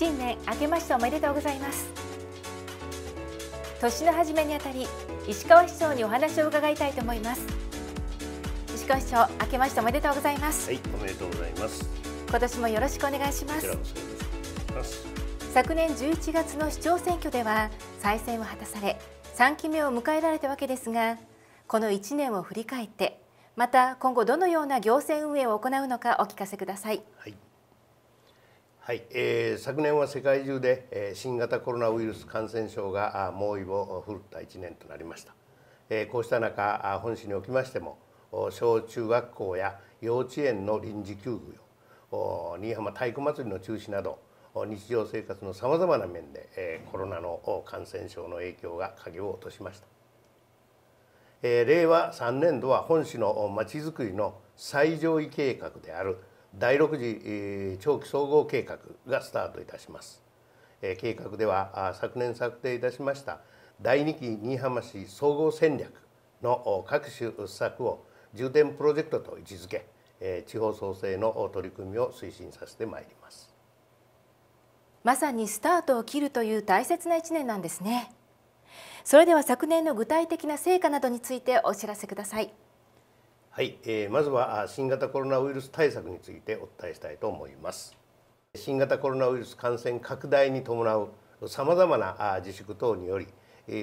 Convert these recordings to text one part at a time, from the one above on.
新年明けましておめでとうございます年の初めにあたり石川市長にお話を伺いたいと思います石川市長明けましておめでとうございますはいおめでとうございます今年もよろしくお願いします昨年11月の市長選挙では再選を果たされ3期目を迎えられたわけですがこの1年を振り返ってまた今後どのような行政運営を行うのかお聞かせください、はいはい、えー、昨年は世界中で、えー、新型コロナウイルス感染症が猛威を振るった1年となりました、えー、こうした中本市におきましても小中学校や幼稚園の臨時休業新居浜太鼓祭りの中止など日常生活のさまざまな面で、えー、コロナの感染症の影響が影を落としました、えー、令和3年度は本市のまちづくりの最上位計画である「第6次長期総合計画がスタートいたします。計画では昨年策定いたしました第2期新居浜市総合戦略の各種施策を重点プロジェクトと位置づけ地方創生の取り組みを推進させてまいりますまさにスタートを切るという大切な1年なんですねそれでは昨年の具体的な成果などについてお知らせくださいはい、えー、まずは新型コロナウイルス対策についてお伝えしたいと思います新型コロナウイルス感染拡大に伴うさまざまな自粛等により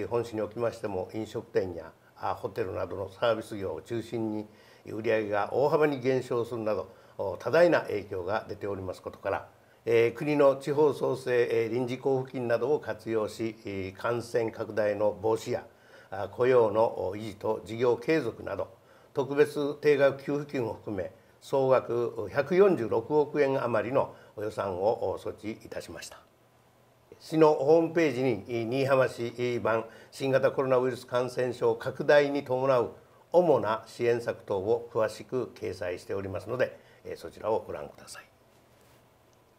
本市におきましても飲食店やホテルなどのサービス業を中心に売上が大幅に減少するなど多大な影響が出ておりますことから国の地方創生臨時交付金などを活用し感染拡大の防止や雇用の維持と事業継続など特別定額給付金を含め総額146億円余りの予算を措置いたしました市のホームページに新居浜市版新型コロナウイルス感染症拡大に伴う主な支援策等を詳しく掲載しておりますのでそちらをご覧ください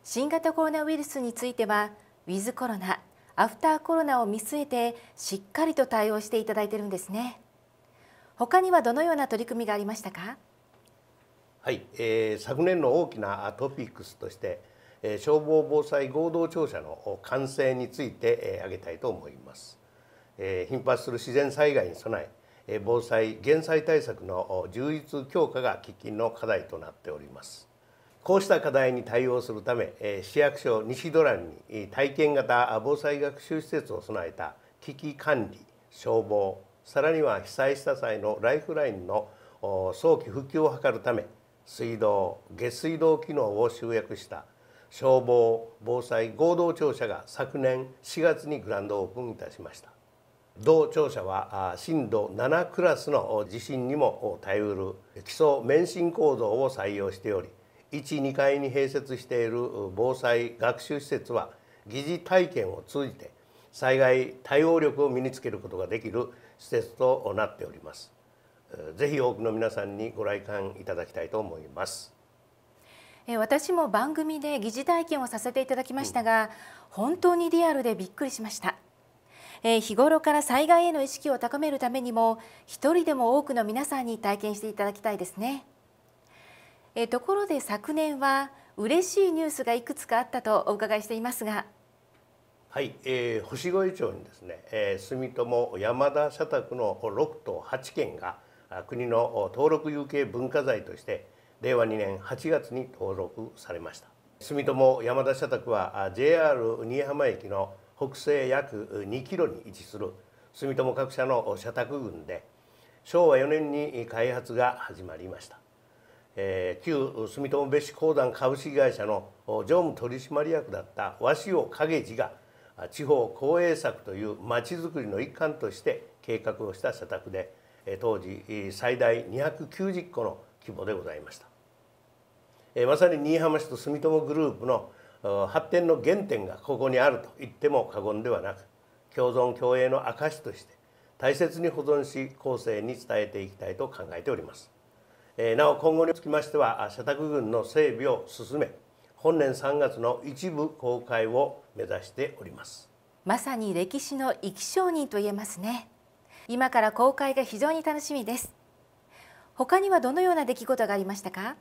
新型コロナウイルスについてはウィズコロナアフターコロナを見据えてしっかりと対応していただいているんですね。他にはどのような取り組みがありましたかはい、えー、昨年の大きなトピックスとして、えー、消防防災合同庁舎の完成について、えー、挙げたいと思います、えー、頻発する自然災害に備ええー、防災減災対策の充実強化が喫緊の課題となっておりますこうした課題に対応するため、えー、市役所西ドランに体験型防災学習施設を備えた危機管理消防さらには被災した際のライフラインの早期復旧を図るため水道下水道機能を集約した消防防災合同庁舎が昨年4月にグランドオープンいたしました同庁舎は震度7クラスの地震にも耐えうる基礎免震構造を採用しており12階に併設している防災学習施設は疑似体験を通じて災害対応力を身につけることができる施設となっておりますぜひ多くの皆さんにご来館いただきたいと思います私も番組で疑似体験をさせていただきましたが、うん、本当にリアルでびっくりしました日頃から災害への意識を高めるためにも一人でも多くの皆さんに体験していただきたいですねところで昨年は嬉しいニュースがいくつかあったとお伺いしていますがはい、えー、星越町にですね、えー、住友山田社宅の6棟8軒が国の登録有形文化財として令和2年8月に登録されました住友山田社宅は JR 新居浜駅の北西約2キロに位置する住友各社の社宅群で昭和4年に開発が始まりました、えー、旧住友別紙公団株式会社の常務取締役だった鷲尾景次が地方公営策というまちづくりの一環として計画をした社宅で当時最大290戸の規模でございましたまさに新居浜市と住友グループの発展の原点がここにあると言っても過言ではなく共存共栄の証として大切に保存し後世に伝えていきたいと考えておりますなお今後につきましては社宅群の整備を進め本年3月の一部公開を目指しておりますまさに歴史の生き証人と言えますね今から公開が非常に楽しみです他にはどのような出来事がありましたか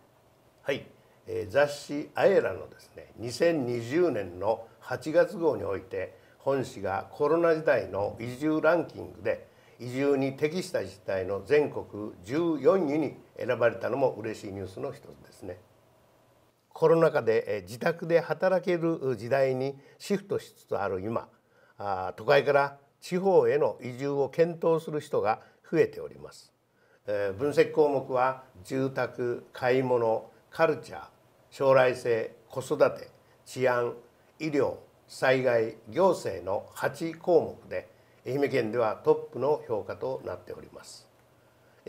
はい、えー、雑誌アエラのですね2020年の8月号において本誌がコロナ時代の移住ランキングで移住に適した自治体の全国14位に選ばれたのも嬉しいニュースの一つですねコロナ禍で自宅で働ける時代にシフトしつつある今都会から地方への移住を検討する人が増えております。分析項目は住宅買い物カルチャー将来性子育て治安医療災害行政の8項目で愛媛県ではトップの評価となっております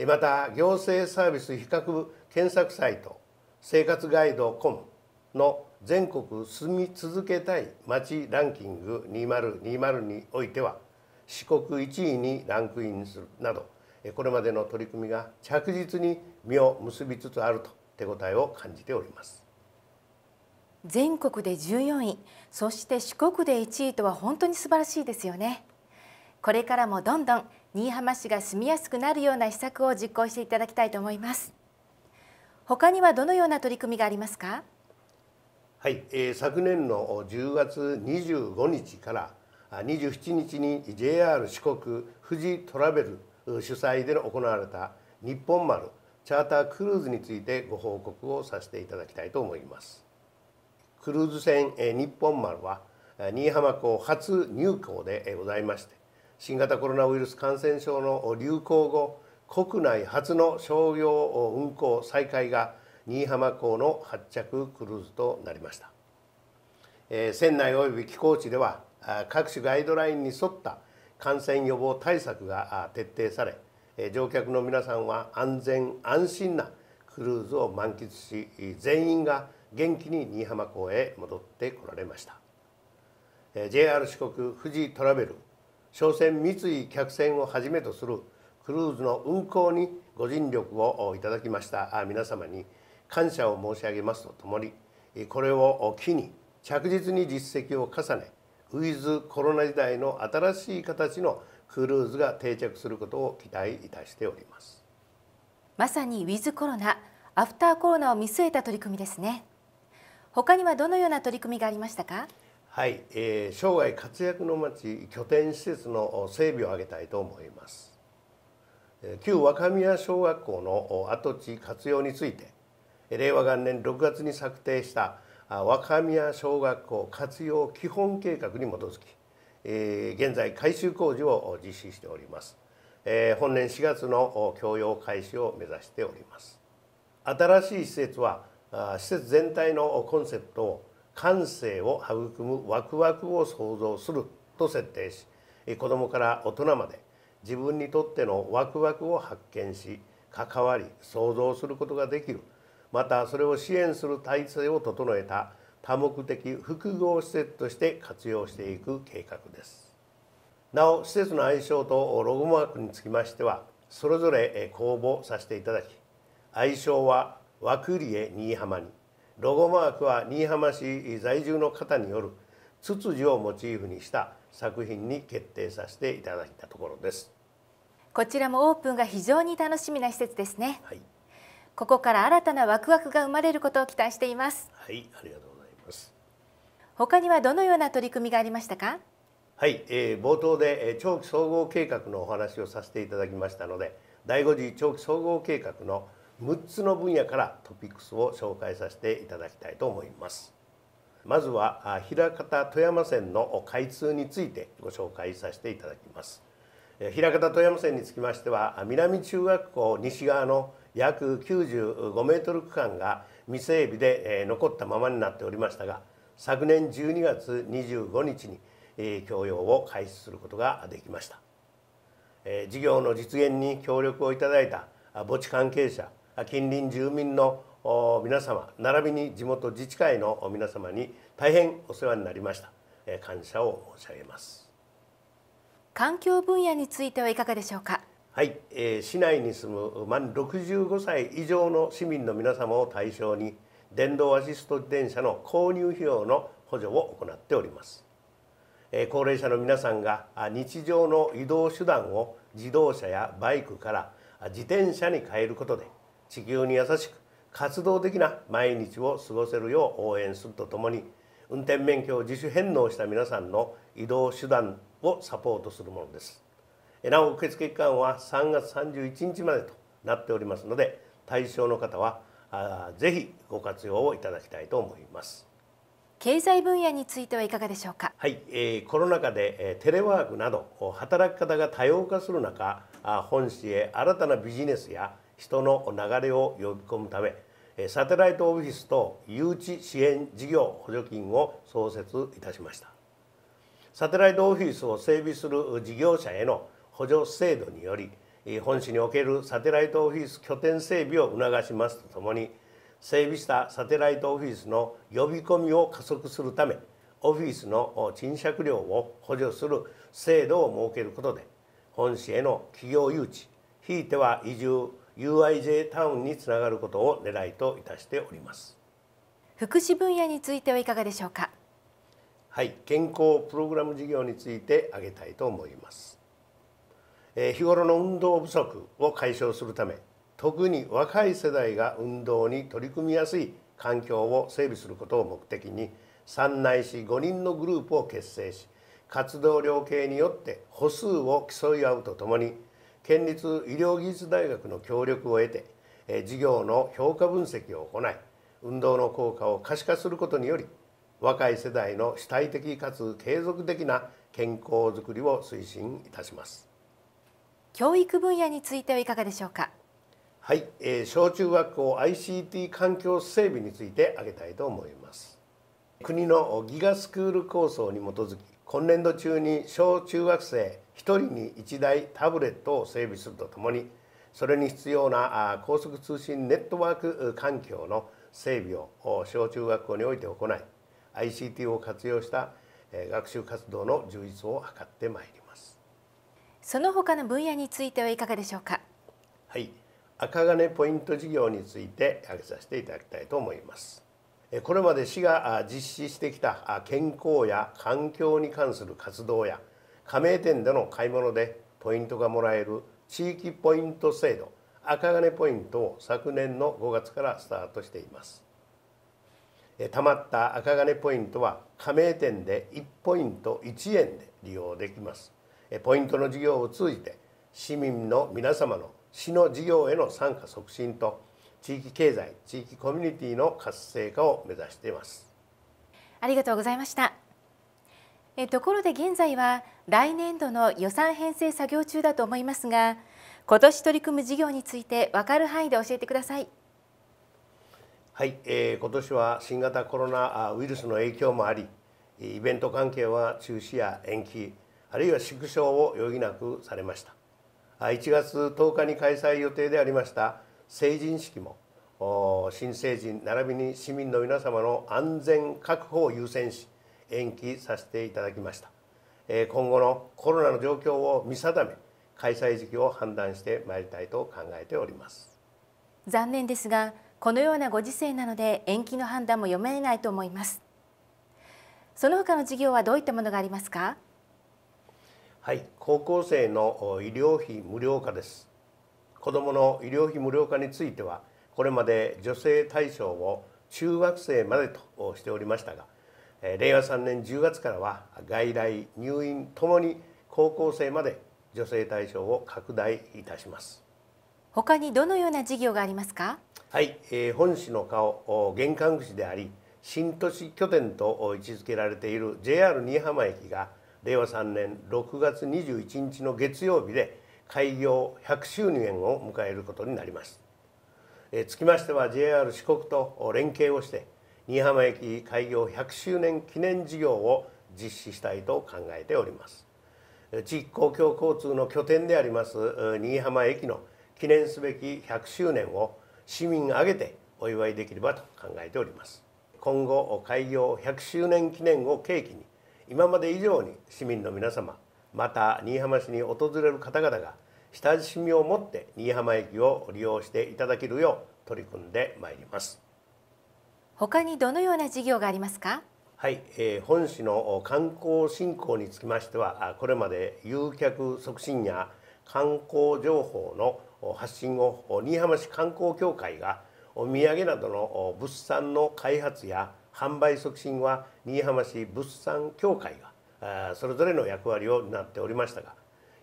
また行政サービス比較検索サイト生活ガイドコムの全国住み続けたい街ランキング2020においては四国1位にランクインするなどこれまでの取り組みが着実に実を結びつつあると手応えを感じております全国で14位そして四国で1位とは本当に素晴らしいですよねこれからもどんどん新居浜市が住みやすくなるような施策を実行していただきたいと思います他にはどのような取り組みがありますかはい、えー、昨年の10月25日から27日に JR 四国富士トラベル主催で行われた日本丸チャータークルーズについてご報告をさせていただきたいと思いますクルーズ船日本丸は新居浜港初入港でございまして新型コロナウイルス感染症の流行後国内初の商業運航再開が新居浜港の発着クルーズとなりました、えー、船内及び寄港地では各種ガイドラインに沿った感染予防対策が徹底され乗客の皆さんは安全安心なクルーズを満喫し全員が元気に新居浜港へ戻ってこられました JR 四国富士トラベル商船三井客船をはじめとするクルーズの運航にご尽力をいただきました皆様に感謝を申し上げますとともにこれを機に着実に実績を重ねウィズコロナ時代の新しい形のクルーズが定着することを期待いたしておりますまさにウィズコロナアフターコロナを見据えた取り組みですね他にはどのような取り組みがありましたかはい、えー、生涯活躍の街拠点施設の整備を挙げたいと思います旧若宮小学校の跡地活用について令和元年6月に策定した若宮小学校活用基本計画に基づき、現在改修工事を実施しております、本年4月の供用開始を目指しております新しい施設は施設全体のコンセプトを感性を育むワクワクを創造すると設定し子どもから大人まで自分にとってのワクワクを発見し関わり想像することができるまたそれを支援する体制を整えた多目的複合施設として活用していく計画ですなお施設の愛称とロゴマークにつきましてはそれぞれ公募させていただき愛称は和栗江新居浜にロゴマークは新居浜市在住の方によるツツジをモチーフにした作品に決定させていただいたところですこちらもオープンが非常に楽しみな施設ですね、はい、ここから新たなワクワクが生まれることを期待していますはいありがとうございます他にはどのような取り組みがありましたかはい、えー、冒頭で、え長期総合計画のお話をさせていただきましたので第5次長期総合計画の6つの分野からトピックスを紹介させていただきたいと思います。まずは平方富山線の開通についてご紹介させていただきます平方富山線につきましては南中学校西側の約95メートル区間が未整備で残ったままになっておりましたが昨年12月25日に教用を開始することができました事業の実現に協力をいただいた墓地関係者近隣住民の皆様並びに地元自治会の皆様に大変お世話になりました感謝を申し上げます環境分野についてはいかがでしょうかはい、えー、市内に住む満65歳以上の市民の皆様を対象に電動アシスト自転車の購入費用の補助を行っております、えー、高齢者の皆さんが日常の移動手段を自動車やバイクから自転車に変えることで地球に優しく活動的な毎日を過ごせるよう応援するとともに運転免許を自主返納した皆さんの移動手段をサポートするものですなお受付期間は3月31日までとなっておりますので対象の方はぜひご活用をいただきたいと思います経済分野についてはいかがでしょうかはい、えー、コロナ禍で、えー、テレワークなど働き方が多様化する中あ本市へ新たなビジネスや人の流れを呼び込むためサテライトオフィスと誘致支援事業補助金を創設いたしましたサテライトオフィスを整備する事業者への補助制度により本市におけるサテライトオフィス拠点整備を促しますとともに整備したサテライトオフィスの呼び込みを加速するためオフィスの賃借料を補助する制度を設けることで本市への企業誘致ひいては移住 UIJ タウンにつながることを狙いといたしております福祉分野についてはいかがでしょうかはい健康プログラム事業について挙げたいと思います、えー、日頃の運動不足を解消するため特に若い世代が運動に取り組みやすい環境を整備することを目的に3内市5人のグループを結成し活動量計によって歩数を競い合うとともに県立医療技術大学の協力を得て、え事業の評価分析を行い運動の効果を可視化することにより若い世代の主体的かつ継続的な健康づくりを推進いたします教育分野についてはいかがでしょうかはい、えー、小中学校 ICT 環境整備について挙げたいと思います国のギガスクール構想に基づき今年度中に小中学生1人に1台タブレットを整備するとともにそれに必要な高速通信ネットワーク環境の整備を小中学校において行い ICT を活用した学習活動の充実を図ってまいりますその他の分野についてはいかがでしょうかはい赤金ポイント事業について挙げさせていただきたいと思いますこれまで市が実施してきた健康や環境に関する活動や加盟店での買い物でポイントがもらえる地域ポイント制度赤金ポイントを昨年の5月からスタートしていますたまった赤金ポイントは加盟店で1ポイント1円で利用できますポイントの事業を通じて市民の皆様の市の事業への参加促進と地域経済地域コミュニティの活性化を目指していますありがとうございましたえところで現在は来年度の予算編成作業中だと思いますが今年取り組む事業について分かる範囲で教えてください。はい、えー、今年は新型コロナウイルスの影響もありイベント関係は中止や延期あるいは縮小を余儀なくされました1月10日に開催予定でありました成人式も新成人並びに市民の皆様の安全確保を優先し延期させていただきました今後のコロナの状況を見定め開催時期を判断してまいりたいと考えております残念ですがこのようなご時世なので延期の判断も読めないと思いますその他の事業はどういったものがありますかはい高校生の医療費無料化です子どもの医療費無料化についてはこれまで女性対象を中学生までとしておりましたが令和3年10月からは外来入院ともに高校生まで女性対象を拡大いたします他にどのような事業がありますかはい、えー、本市の顔玄関口であり新都市拠点と位置づけられている JR 新居浜駅が令和3年6月21日の月曜日で開業100周年を迎えることになります、えー、つきましては JR 四国と連携をして新居浜駅開業100周年記念事業を実施したいと考えております地域公共交通の拠点であります新居浜駅の記念すべき100周年を市民挙げてお祝いできればと考えております今後開業100周年記念を契機に今まで以上に市民の皆様また新居浜市に訪れる方々が親しみを持って新居浜駅を利用していただけるよう取り組んでまいります。他にどのような事業がありますかはい、えー、本市の観光振興につきましてはこれまで誘客促進や観光情報の発信を新居浜市観光協会がお土産などの物産の開発や販売促進は新居浜市物産協会がそれぞれの役割を担っておりましたが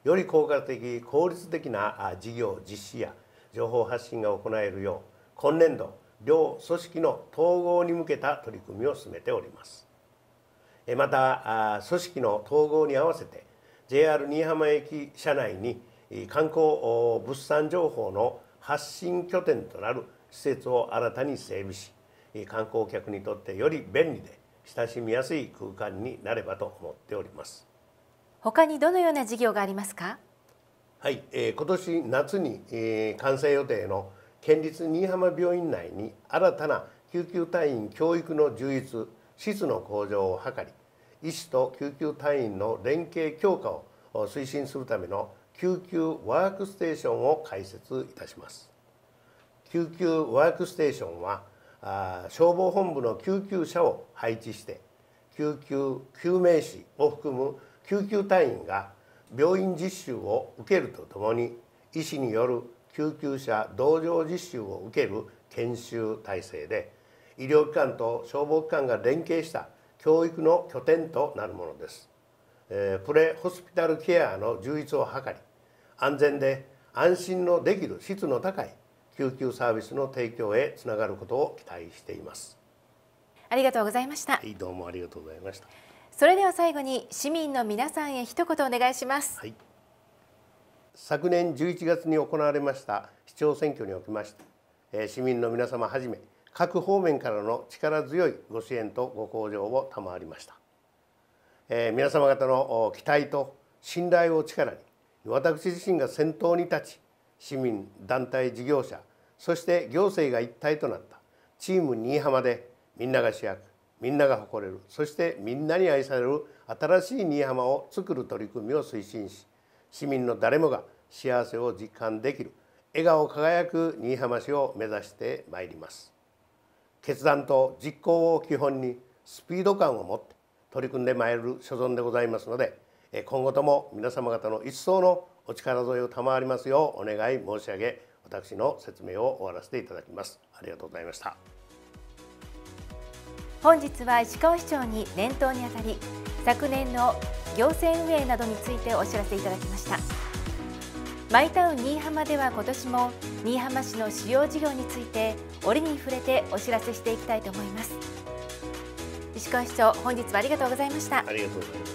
より効果的効率的な事業実施や情報発信が行えるよう今年度両組織の統合に向けた取り組みを進めておりますまた組織の統合に合わせて JR 新居浜駅社内に観光物産情報の発信拠点となる施設を新たに整備し観光客にとってより便利で親しみやすい空間になればと思っております他にどのような事業がありますかはい、え今年夏に、え完成予定の県立新居浜病院内に新たな救急隊員教育の充実質の向上を図り医師と救急隊員の連携強化を推進するための救急ワークステーションを開設いたします救急ワークステーションは消防本部の救急車を配置して救急救命士を含む救急隊員が病院実習を受けるとともに医師による救急車同乗実習を受ける研修体制で医療機関と消防機関が連携した教育の拠点となるものです、えプレホスピタルケアの充実を図り安全で安心のできる質の高い救急サービスの提供へつながることを期待していますありがとうございました、はい、どうもありがとうございましたそれでは最後に市民の皆さんへ一言お願いします、はい昨年11月に行われました市長選挙におきまして市民の皆様はじめ各方面からの力強いご支援とご向上を賜りました、え皆様方の期待と信頼を力に私自身が先頭に立ち市民団体事業者そして行政が一体となったチーム新居浜でみんなが主役みんなが誇れるそしてみんなに愛される新しい新居浜を作る取り組みを推進し市民の誰もが幸せを実感できる笑顔輝く新居浜市を目指してまいります決断と実行を基本にスピード感を持って取り組んでまいる所存でございますので今後とも皆様方の一層のお力添えを賜りますようお願い申し上げ私の説明を終わらせていただきますありがとうございました本日は石川市長に年頭にあたり昨年の行政運営などについてお知らせいただきましたマイタウン新居浜では今年も新居浜市の主要事業について折に触れてお知らせしていきたいと思います石川市長本日はありがとうございましたありがとうございます